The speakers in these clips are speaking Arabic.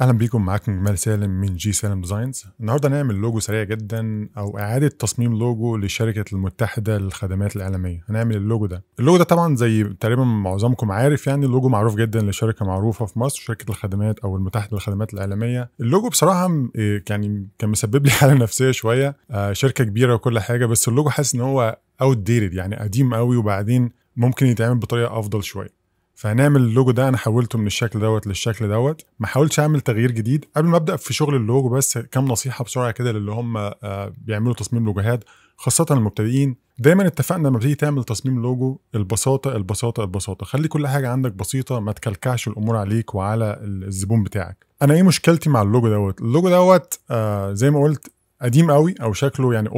اهلا بيكم معاكم جمال سالم من جي سالم ديزاينز النهارده هنعمل لوجو سريع جدا او اعاده تصميم لوجو لشركه المتحده للخدمات الاعلاميه هنعمل اللوجو ده اللوجو ده طبعا زي تقريبا معظمكم عارف يعني اللوجو معروف جدا لشركه معروفه في مصر شركه الخدمات او المتحده للخدمات الاعلاميه اللوجو بصراحه إيه، يعني كان مسبب لي حاله نفسيه شويه آه، شركه كبيره وكل حاجه بس اللوجو حاسس ان هو اوت ديتد يعني قديم قوي وبعدين ممكن يتعمل بطريقه افضل شويه فهنعمل اللوجو ده انا حولته من الشكل دوت للشكل دوت ما حاولتش اعمل تغيير جديد قبل ما ابدا في شغل اللوجو بس كام نصيحه بسرعه كده للي هم آه، بيعملوا تصميم لوجوهات خاصه المبتدئين دايما اتفقنا لما بتيجي تعمل تصميم لوجو البساطه البساطه البساطه خلي كل حاجه عندك بسيطه ما تكلكعش الامور عليك وعلى الزبون بتاعك انا ايه مشكلتي مع اللوجو دوت اللوجو دوت آه، زي ما قلت قديم قوي او شكله يعني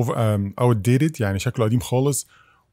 اوت ديتد يعني شكله قديم خالص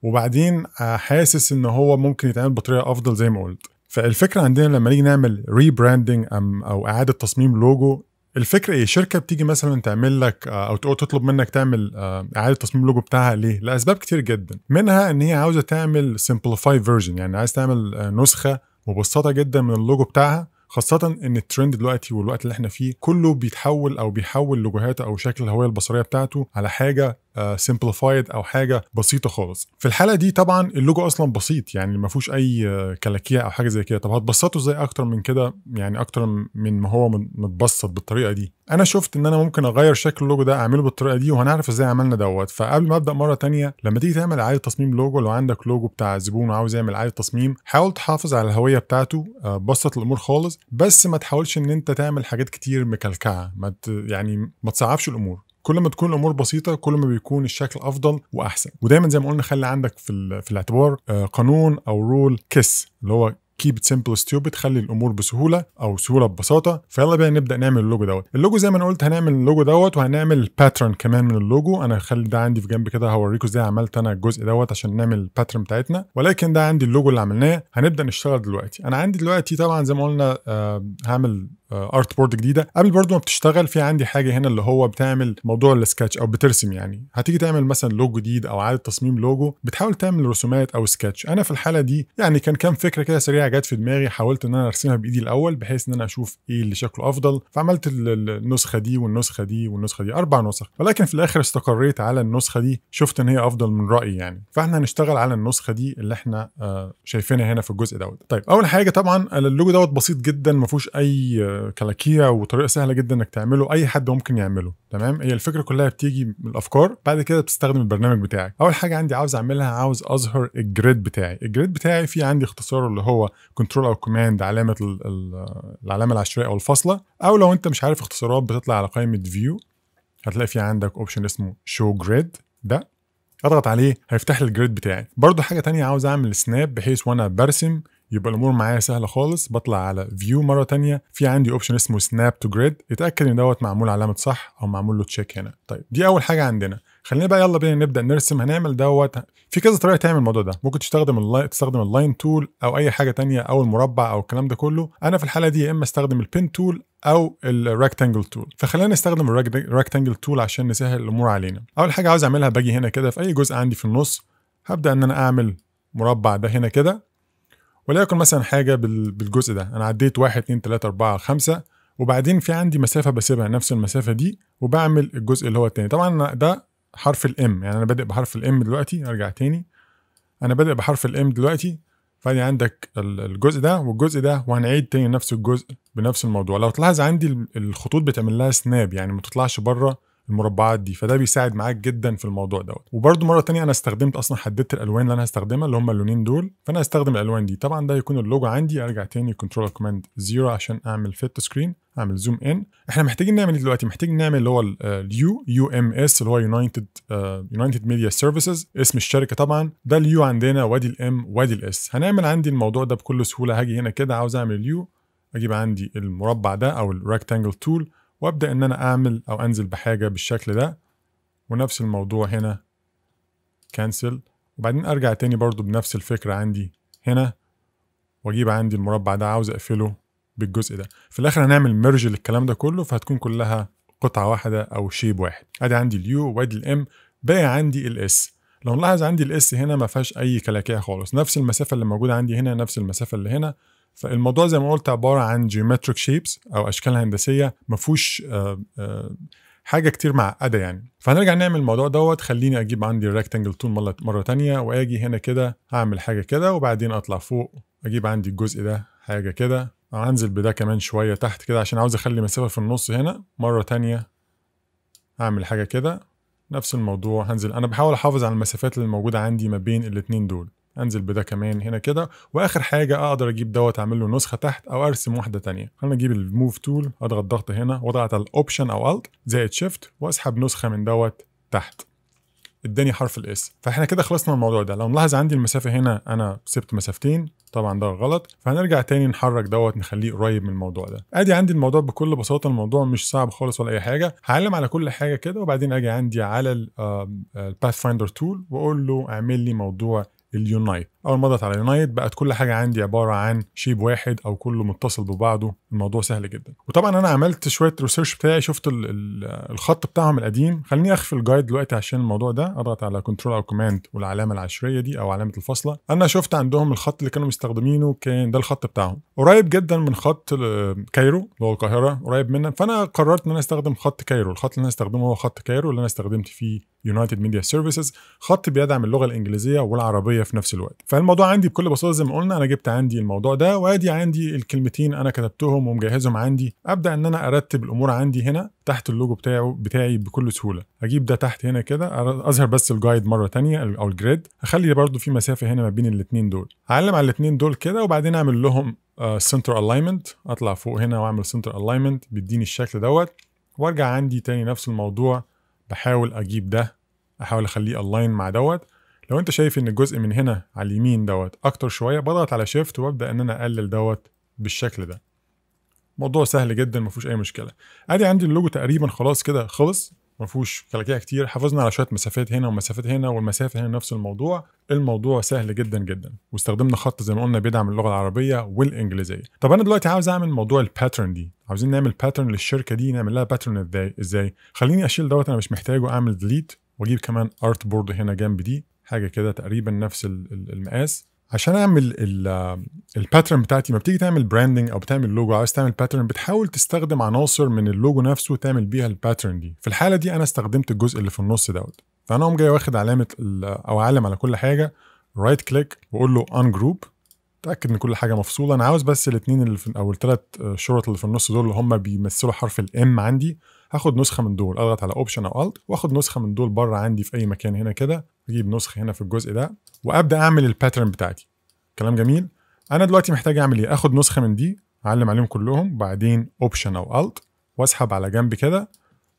وبعدين حاسس ان هو ممكن يتعمل بطريقه افضل زي ما قلت فالفكره عندنا لما نيجي نعمل ريبراندنج او اعاده تصميم لوجو الفكره ايه شركه بتيجي مثلا تعمل لك آه، او تطلب منك تعمل آه، اعاده تصميم لوجو بتاعها ليه لاسباب كتير جدا منها ان هي عاوزه تعمل سمبليفاي فيرجن يعني عايز تعمل آه، نسخه مبسطه جدا من اللوجو بتاعها خاصة إن الترند دلوقتي والوقت اللي إحنا فيه كله بيتحول أو بيحول لوجوهاته أو شكل الهوية البصرية بتاعته على حاجة سمبليفايد آه، او حاجه بسيطه خالص في الحاله دي طبعا اللوجو اصلا بسيط يعني ما فيهوش اي آه، كلاكيه او حاجه زي كده طب هتبسطه ازاي اكتر من كده يعني اكتر من ما هو متبسط بالطريقه دي انا شفت ان انا ممكن اغير شكل اللوجو ده اعمله بالطريقه دي وهنعرف ازاي عملنا دوت فقبل ما ابدا مره تانية لما تيجي تعمل اعاده تصميم لوجو لو عندك لوجو بتاع زبون وعاوز يعمل اعاده تصميم حاول تحافظ على الهويه بتاعته آه، بسط الامور خالص بس ما تحاولش ان انت تعمل حاجات كتير مكلكعه ما ت... يعني ما تصعبش الامور كل ما تكون الامور بسيطه كل ما بيكون الشكل افضل واحسن ودايما زي ما قلنا خلي عندك في, في الاعتبار آه، قانون او رول كيس اللي هو كيب سمبل ستيوبد خلي الامور بسهوله او سهوله ببساطه فيلا بينا نبدا نعمل اللوجو دوت اللوجو زي ما انا قلت هنعمل اللوجو دوت وهنعمل باترن كمان من اللوجو انا هخلي ده عندي في جنب كده هوريكم ازاي عملت انا الجزء دوت عشان نعمل الباترن بتاعتنا ولكن ده عندي اللوجو اللي عملناه هنبدا نشتغل دلوقتي انا عندي دلوقتي طبعا زي ما قلنا آه هعمل ارت آه، بورد جديده قبل برضو ما بتشتغل في عندي حاجه هنا اللي هو بتعمل موضوع السكتش او بترسم يعني هتيجي تعمل مثلا لوجو جديد او عاده تصميم لوجو بتحاول تعمل رسومات او سكتش انا في الحاله دي يعني كان كام فكره كده سريعه البدايه جت في دماغي حاولت ان انا ارسمها بايدي الاول بحيث ان انا اشوف ايه اللي شكله افضل فعملت النسخه دي والنسخه دي والنسخه دي اربع نسخ ولكن في الاخر استقريت على النسخه دي شفت ان هي افضل من رايي يعني فاحنا هنشتغل على النسخه دي اللي احنا آه، شايفينها هنا في الجزء دوت طيب اول حاجه طبعا اللوجو دوت بسيط جدا ما فيهوش اي آه، كلاكية وطريقه سهله جدا انك تعمله اي حد ممكن يعمله تمام هي الفكره كلها بتيجي من الافكار بعد كده بتستخدم البرنامج بتاعك اول حاجه عندي عاوز اعملها عاوز اظهر الجريد بتاعي الجريد بتاعي في عندي اختصار اللي هو كنترول او كوماند علامه العلامه العشوائيه او الفاصله او لو انت مش عارف اختصارات بتطلع على قائمه فيو هتلاقي في عندك اوبشن اسمه شو جريد ده اضغط عليه هيفتح لي الجريد بتاعي برضو حاجه تانية عاوز اعمل سناب بحيث وانا برسم يبقى الامور معايا سهله خالص بطلع على فيو مره تانية في عندي اوبشن اسمه سناب تو جريد اتاكد ان دوت معمول علامه صح او معمول له تشيك هنا طيب دي اول حاجه عندنا خلينا بقى يلا بينا نبدا نرسم هنعمل دوت في كذا طريقه تعمل الموضوع ده ممكن تستخدم اللاين تستخدم اللاين تول او اي حاجه تانية او المربع او الكلام ده كله انا في الحاله دي يا اما استخدم البين تول او الريكتانجل تول فخلينا نستخدم الريكتانجل تول عشان نسهل الامور علينا اول حاجه عاوز اعملها باجي هنا كده في اي جزء عندي في النص هبدا ان انا اعمل مربع ده هنا كده وليكن مثلا حاجه بالجزء ده انا عديت 1 2 3 4 5 وبعدين في عندي مسافه بسيبها نفس المسافه دي وبعمل الجزء اللي هو الثاني طبعا ده حرف الام يعني انا بادئ بحرف الام دلوقتي ارجع تاني انا بادئ بحرف الام دلوقتي فادي عندك الجزء ده والجزء ده وهنعيد تاني نفس الجزء بنفس الموضوع لو تلاحظ عندي الخطوط بتعمل لها سناب يعني ما تطلعش بره المربعات دي فده بيساعد معاك جدا في الموضوع دوت وبرده مره ثانيه انا استخدمت اصلا حددت الالوان اللي انا هستخدمها اللي هم اللونين دول فانا هستخدم الالوان دي طبعا ده يكون اللوجو عندي ارجع تاني كنترول كوماند زيرو عشان اعمل فيت سكرين اعمل زوم ان احنا محتاجين نعمل ايه دلوقتي محتاجين نعمل اللي هو آه، اليو يو ام اس اللي هو يونايتد يونايتد ميديا سيرفيسز اسم الشركه طبعا ده اليو عندنا وادي الام وادي الاس هنعمل عندي الموضوع ده بكل سهوله هاجي هنا كده عاوز اعمل اليو اجيب عندي المربع ده او الريكتانجل تول وابدا ان انا اعمل او انزل بحاجه بالشكل ده ونفس الموضوع هنا كانسل وبعدين ارجع تاني برضو بنفس الفكره عندي هنا واجيب عندي المربع ده عاوز اقفله بالجزء ده في الاخر هنعمل ميرج للكلام ده كله فهتكون كلها قطعه واحده او شيب واحد ادي عندي اليو وادي الام باقي عندي الاس لو نلاحظ عندي الاس هنا ما فيهاش اي كلاكيه خالص نفس المسافه اللي موجوده عندي هنا نفس المسافه اللي هنا فالموضوع زي ما قلت عباره عن جيومتريك شيبس او اشكال هندسيه ما فيهوش آه، آه، حاجه كتير معقده يعني فهنرجع نعمل الموضوع دوت خليني اجيب عندي الريكتنجل تول مره مره ثانيه واجي هنا كده هعمل حاجه كده وبعدين اطلع فوق اجيب عندي الجزء ده حاجه كده أنزل بده كمان شويه تحت كده عشان عاوز اخلي مسافه في النص هنا مره ثانيه هعمل حاجه كده نفس الموضوع هنزل انا بحاول احافظ على المسافات اللي موجوده عندي ما بين الاتنين دول انزل بده كمان هنا كده واخر حاجه اقدر اجيب دوت اعمل له نسخه تحت او ارسم واحده ثانيه خلينا اجيب الموف تول اضغط ضغط هنا واضغط على الاوبشن او الت زائد شيفت واسحب نسخه من دوت تحت اداني حرف الاس فاحنا كده خلصنا الموضوع ده لو نلاحظ عندي المسافه هنا انا سبت مسافتين طبعا ده غلط فهنرجع تاني نحرك دوت نخليه قريب من الموضوع ده ادي عندي الموضوع بكل بساطه الموضوع مش صعب خالص ولا اي حاجه هعلم على كل حاجه كده وبعدين اجي عندي على الباث فايندر تول واقول له اعمل لي موضوع اليونايت اول ما اضغط على يونايت بقت كل حاجه عندي عباره عن شيب واحد او كله متصل ببعضه الموضوع سهل جدا وطبعا انا عملت شويه ريسيرش بتاعي شفت الخط بتاعهم القديم خليني اخفي الجايد دلوقتي عشان الموضوع ده اضغط على كنترول او كوماند والعلامه العشريه دي او علامه الفاصله انا شفت عندهم الخط اللي كانوا مستخدمينه كان ده الخط بتاعهم قريب جدا من خط آه، كايرو اللي هو القاهره قريب منه فانا قررت ان انا استخدم خط كايرو الخط اللي انا استخدمه هو خط كايرو اللي انا استخدمت فيه يونايتد ميديا سيرفيسز خط بيدعم اللغه الانجليزيه والعربيه في نفس الوقت فالموضوع عندي بكل بساطه زي ما قلنا انا جبت عندي الموضوع ده وادي عندي الكلمتين انا كتبتهم ومجهزهم عندي ابدا ان انا ارتب الامور عندي هنا تحت اللوجو بتاعه بتاعي بكل سهوله اجيب ده تحت هنا كده اظهر بس الجايد مره تانية او الجريد اخلي برده في مسافه هنا ما بين الاثنين دول اعلم على الاثنين دول كده وبعدين اعمل لهم سنتر uh, الاينمنت اطلع فوق هنا واعمل سنتر الاينمنت بيديني الشكل دوت وارجع عندي تاني نفس الموضوع بحاول اجيب ده احاول اخليه الاين مع دوت لو انت شايف ان الجزء من هنا على اليمين دوت اكتر شويه بضغط على شيفت وابدا ان انا اقلل دوت بالشكل ده موضوع سهل جدا ما فيهوش اي مشكله ادي عندي اللوجو تقريبا خلاص كده خلص ما فيهوش كلاكيع كتير حافظنا على شويه مسافات هنا ومسافات هنا والمسافه هنا نفس الموضوع الموضوع سهل جدا جدا واستخدمنا خط زي ما قلنا بيدعم اللغه العربيه والانجليزيه طب انا دلوقتي عاوز اعمل موضوع الباترن دي عاوزين نعمل باترن للشركه دي نعمل لها باترن ازاي ازاي خليني اشيل دوت انا مش محتاجه اعمل ديليت واجيب كمان ارت بورد هنا جنب دي حاجه كده تقريبا نفس المقاس عشان اعمل الباترن بتاعتي ما بتيجي تعمل براندنج او بتعمل لوجو عايز تعمل باترن بتحاول تستخدم عناصر من اللوجو نفسه تعمل بيها الباترن دي في الحاله دي انا استخدمت الجزء اللي في النص دوت فانا اقوم جاي واخد علامه او علم على كل حاجه رايت كليك واقول له ان جروب اتاكد ان كل حاجه مفصوله انا عاوز بس الاثنين اللي في او الثلاث شرط آه، اللي في النص دول اللي هم بيمثلوا حرف الام عندي هاخد نسخه من دول اضغط على اوبشن او الت واخد نسخه من دول بره عندي في اي مكان هنا كده اجيب نسخه هنا في الجزء ده وابدا اعمل الباترن بتاعتي كلام جميل انا دلوقتي محتاج اعمل ايه اخد نسخه من دي اعلم عليهم كلهم بعدين اوبشن او الت واسحب على جنب كده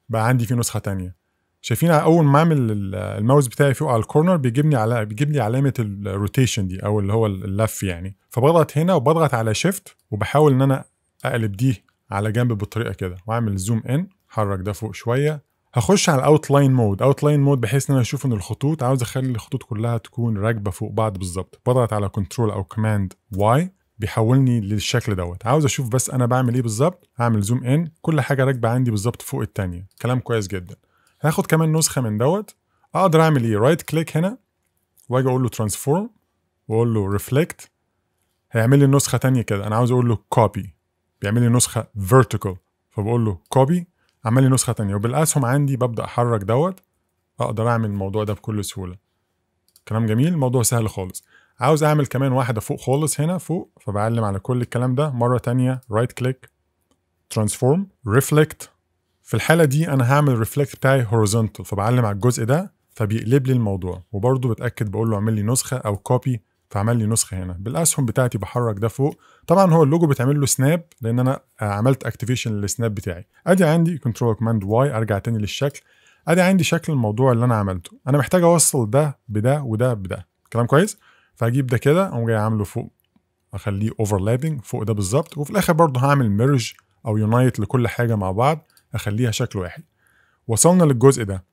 بقى عندي في نسخه ثانيه شايفين اول ما اعمل الماوس بتاعي فوق على الكورنر بيجيبني على بيجيب لي علامه الروتيشن دي او اللي هو اللف يعني فبضغط هنا وبضغط على شيفت وبحاول ان انا اقلب دي على جنب بالطريقه كده واعمل زوم ان حرك ده فوق شويه هخش على الاوت لاين مود اوت لاين مود بحيث ان انا اشوف ان الخطوط عاوز اخلي الخطوط كلها تكون راكبه فوق بعض بالظبط بضغط على كنترول او كوماند واي بيحولني للشكل دوت عاوز اشوف بس انا بعمل ايه بالظبط هعمل زوم ان كل حاجه راكبه عندي بالظبط فوق الثانيه كلام كويس جدا هاخد كمان نسخه من دوت اقدر اعمل ايه رايت كليك هنا واجي اقول له ترانسفورم واقول له ريفلكت هيعمل لي نسخه تانية كده انا عاوز اقول له كوبي بيعمل لي نسخه فيرتيكال فبقول له كوبي عمل لي نسخه تانية وبالاسهم عندي ببدا احرك دوت اقدر اعمل الموضوع ده بكل سهوله كلام جميل الموضوع سهل خالص عاوز اعمل كمان واحده فوق خالص هنا فوق فبعلم على كل الكلام ده مره تانية رايت كليك ترانسفورم ريفلكت في الحاله دي انا هعمل الريفلكت بتاعي هوريزونتال فبعلم على الجزء ده فبيقلب لي الموضوع وبرضه بتاكد بقول له اعمل لي نسخه او كوبي فعمل لي نسخه هنا بالاسهم بتاعتي بحرك ده فوق طبعا هو اللوجو بيتعمل له سناب لان انا آه، عملت اكتيفيشن للسناب بتاعي ادي عندي كنترول كوماند واي ارجع تاني للشكل ادي عندي شكل الموضوع اللي انا عملته انا محتاج اوصل ده بده وده بده كلام كويس فهجيب ده كده اقوم جاي عامله فوق اخليه اوفرلابنج فوق ده بالظبط وفي الاخر برضه هعمل ميرج او يونايت لكل حاجه مع بعض اخليها شكل واحد وصلنا للجزء ده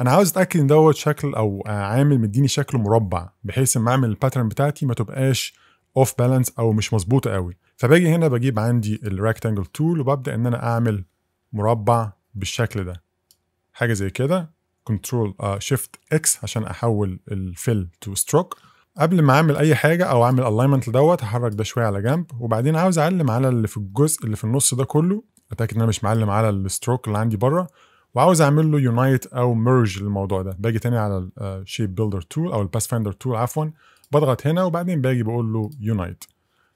انا عاوز اتاكد ان دوت شكل او عامل مديني شكل مربع بحيث ان اعمل الباترن بتاعتي ما تبقاش اوف بالانس او مش مظبوطه قوي فباجي هنا بجيب عندي الريكتانجل تول وببدا ان انا اعمل مربع بالشكل ده حاجه زي كده كنترول شيفت اكس عشان احول الفيل تو ستروك قبل ما اعمل اي حاجه او اعمل الاينمنت لدوت هحرك ده شويه على جنب وبعدين عاوز اعلم على اللي في الجزء اللي في النص ده كله اتاكد ان انا مش معلم على الستروك اللي عندي بره وعاوز اعمل له يونايت او ميرج للموضوع ده باجي تاني على الشيب بيلدر تول او الباس فايندر تول عفوا بضغط هنا وبعدين باجي بقول له يونايت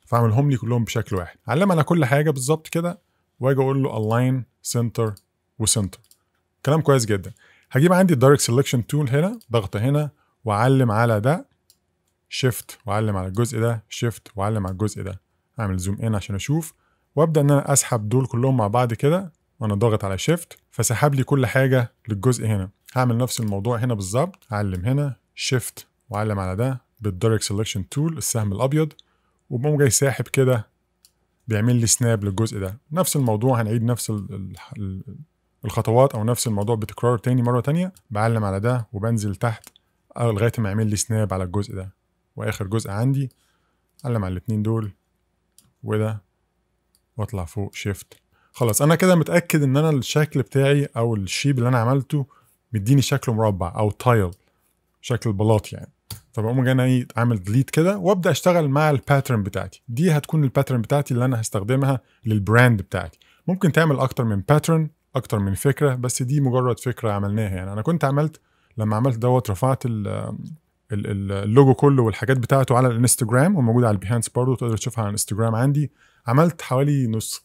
فاعملهم لي كلهم بشكل واحد علم على كل حاجه بالظبط كده واجي اقول له الاين سنتر وسنتر كلام كويس جدا هجيب عندي الدايركت سيلكشن تول هنا ضغط هنا واعلم على ده شيفت واعلم على الجزء ده شيفت واعلم على الجزء ده اعمل زوم ان عشان اشوف وابدا ان انا اسحب دول كلهم مع بعض كده وانا ضاغط على شيفت فسحب لي كل حاجه للجزء هنا هعمل نفس الموضوع هنا بالظبط اعلم هنا شيفت واعلم على ده بالدايركت سيلكشن تول السهم الابيض وبقوم جاي ساحب كده بيعمل لي سناب للجزء ده نفس الموضوع هنعيد نفس الخطوات او نفس الموضوع بتكرار تاني مره تانية بعلم على ده وبنزل تحت لغايه ما يعمل لي سناب على الجزء ده واخر جزء عندي علم على الاتنين دول وده واطلع فوق شيفت خلاص انا كده متاكد ان انا الشكل بتاعي او الشيب اللي انا عملته مديني شكل مربع او تايل شكل بلاط يعني فبقوم جاي انا ايه اعمل ديليت كده وابدا اشتغل مع الباترن بتاعتي دي هتكون الباترن بتاعتي اللي انا هستخدمها للبراند بتاعتي ممكن تعمل اكتر من باترن اكتر من فكره بس دي مجرد فكره عملناها يعني انا كنت عملت لما عملت دوت رفعت اللوجو كله والحاجات بتاعته على الانستجرام وموجود على البيهانس برضه تقدر تشوفها على الانستجرام عندي عملت حوالي نص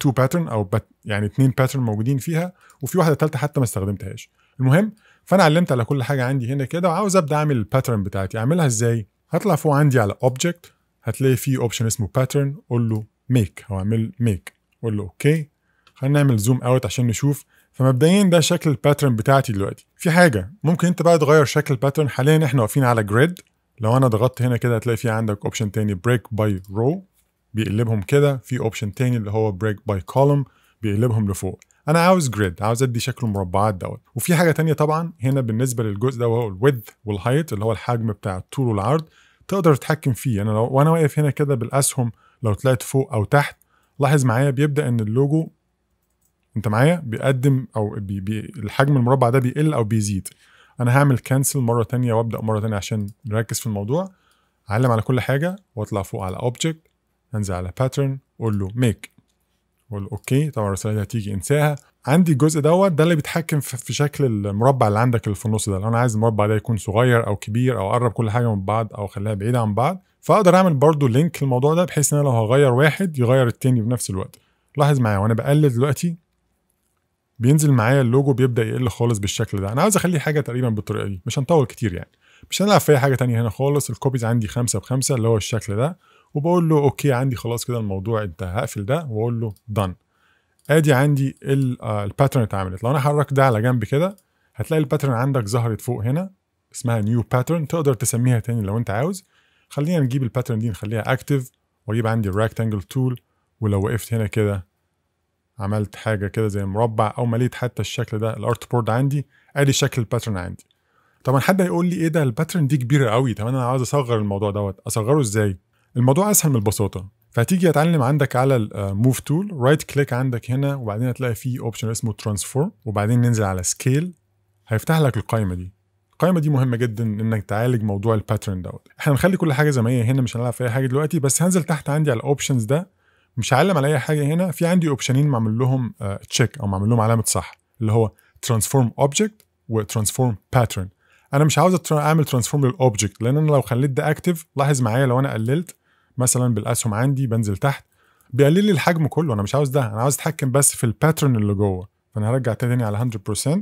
تو آه، باترن او بات يعني اتنين باترن موجودين فيها وفي واحده ثالثه حتى ما استخدمتهاش المهم فانا علمت على كل حاجه عندي هنا كده وعاوز ابدا اعمل الباترن بتاعتي اعملها ازاي هطلع فوق عندي على اوبجكت هتلاقي فيه اوبشن اسمه باترن قول له ميك او اعمل ميك قول له اوكي خلينا نعمل زوم اوت عشان نشوف فمبدئيا ده شكل الباترن بتاعتي دلوقتي في حاجه ممكن انت بقى تغير شكل الباترن حاليا احنا واقفين على جريد لو انا ضغطت هنا كده هتلاقي في عندك اوبشن تاني بريك باي رو بيقلبهم كده في اوبشن تاني اللي هو بريك باي كولوم بيقلبهم لفوق انا عاوز جريد عاوز ادي شكل مربعات دوت وفي حاجه تانية طبعا هنا بالنسبه للجزء ده وهو الويدث والهايت اللي هو الحجم بتاع الطول والعرض تقدر تتحكم فيه انا لو وانا واقف هنا كده بالاسهم لو طلعت فوق او تحت لاحظ معايا بيبدا ان اللوجو انت معايا بيقدم او بي بي الحجم المربع ده بيقل او بيزيد انا هعمل كانسل مره تانية وابدا مره تانية عشان نركز في الموضوع اعلم على كل حاجه واطلع فوق على اوبجكت هنزل على باترن قول له ميك قول له اوكي طبعا الرساله دي هتيجي انساها عندي الجزء دوت ده اللي بيتحكم في شكل المربع اللي عندك اللي في النص ده لو انا عايز المربع ده يكون صغير او كبير او اقرب كل حاجه من بعض او اخليها بعيده عن بعض فاقدر اعمل برضو لينك للموضوع ده بحيث ان انا لو هغير واحد يغير التاني بنفس الوقت لاحظ معايا وانا بقلل دلوقتي بينزل معايا اللوجو بيبدا يقل خالص بالشكل ده انا عاوز اخليه حاجه تقريبا بالطريقه دي مش هنطول كتير يعني مش هنلعب في اي حاجه تانية هنا خالص الكوبيز عندي خمسة بخمسة اللي هو الشكل ده وبقول له اوكي عندي خلاص كده الموضوع انت هقفل ده واقول له دن ادي عندي الباترن آه، اتعملت لو انا حركت ده على جنب كده هتلاقي الباترن عندك ظهرت فوق هنا اسمها نيو باترن تقدر تسميها تاني لو انت عاوز خلينا نجيب الباترن دي نخليها اكتف واجيب عندي الريكتانجل تول ولو وقفت هنا كده عملت حاجه كده زي مربع او مليت حتى الشكل ده الارت بورد عندي ادي شكل الباترن عندي طبعا حد هيقول لي ايه ده الباترن دي كبيره قوي طب انا عاوز اصغر الموضوع دوت اصغره ازاي الموضوع اسهل من البساطه فهتيجي اتعلم عندك على الموف تول رايت كليك عندك هنا وبعدين هتلاقي في اوبشن اسمه ترانسفورم وبعدين ننزل على سكيل هيفتح لك القائمه دي القائمه دي مهمه جدا انك تعالج موضوع الباترن دوت احنا هنخلي كل حاجه زي ما هي هنا مش هنلعب في اي حاجه دلوقتي بس هنزل تحت عندي على الاوبشنز ده مش هعلم على اي حاجه هنا في عندي اوبشنين معمول لهم تشيك آه، او معمول لهم علامه صح اللي هو ترانسفورم اوبجكت وترانسفورم باترن انا مش عاوز اعمل ترانسفورم للاوبجكت لان انا لو خليت ده اكتف لاحظ معايا لو انا قللت مثلا بالاسهم عندي بنزل تحت بيقلل لي الحجم كله انا مش عاوز ده انا عاوز اتحكم بس في الباترن اللي جوه فانا هرجع تاني على 100%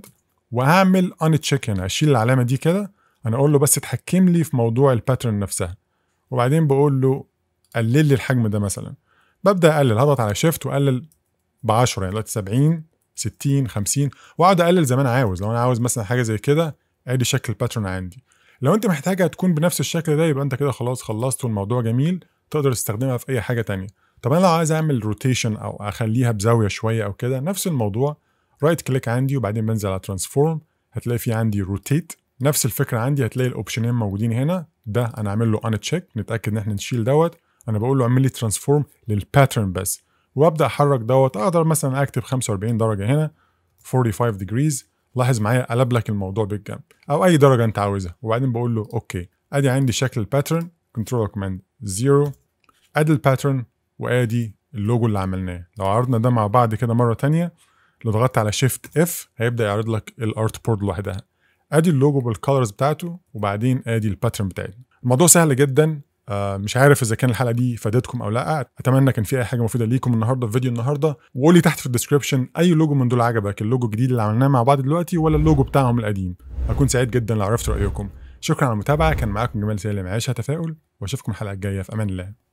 واعمل ان تشيك هنا اشيل العلامه دي كده انا اقول له بس اتحكم لي في موضوع الباترن نفسها وبعدين بقول له قلل لي الحجم ده مثلا ببدا اقلل هضغط على شيفت واقلل ب 10 يعني 70 60 50 واقعد اقلل زي ما انا عاوز لو انا عاوز مثلا حاجه زي كده ادي شكل الباترن عندي لو انت محتاجها تكون بنفس الشكل ده يبقى انت كده خلاص خلصت والموضوع جميل تقدر تستخدمها في اي حاجه تانية طب انا لو عايز اعمل روتيشن او اخليها بزاويه شويه او كده نفس الموضوع رايت كليك عندي وبعدين بنزل على ترانسفورم هتلاقي في عندي روتيت نفس الفكره عندي هتلاقي الاوبشنين موجودين هنا ده انا اعمل له ان تشيك نتاكد ان احنا نشيل دوت انا بقول له اعمل لي ترانسفورم للباترن بس وابدا احرك دوت اقدر مثلا اكتب 45 درجه هنا 45 ديجريز لاحظ معايا قلب لك الموضوع بالجنب او اي درجه انت عاوزها وبعدين بقول له اوكي ادي عندي شكل الباترن كنترول كوماند 0 ادي الباترن وادي اللوجو اللي عملناه لو عرضنا ده مع بعض كده مره تانية لو ضغطت على شيفت اف هيبدا يعرض لك الارت بورد لوحدها ادي اللوجو بالكالرز بتاعته وبعدين ادي الباترن بتاعتنا الموضوع سهل جدا آه، مش عارف اذا كان الحلقه دي فادتكم او لا اتمنى كان في اي حاجه مفيده ليكم النهارده في فيديو النهارده وقولي تحت في الديسكربشن اي لوجو من دول عجبك اللوجو الجديد اللي عملناه مع بعض دلوقتي ولا اللوجو بتاعهم القديم هكون سعيد جدا لو عرفت رايكم شكرا على المتابعه كان معاكم جمال سالم عيشها تفاؤل واشوفكم الحلقه الجايه في امان الله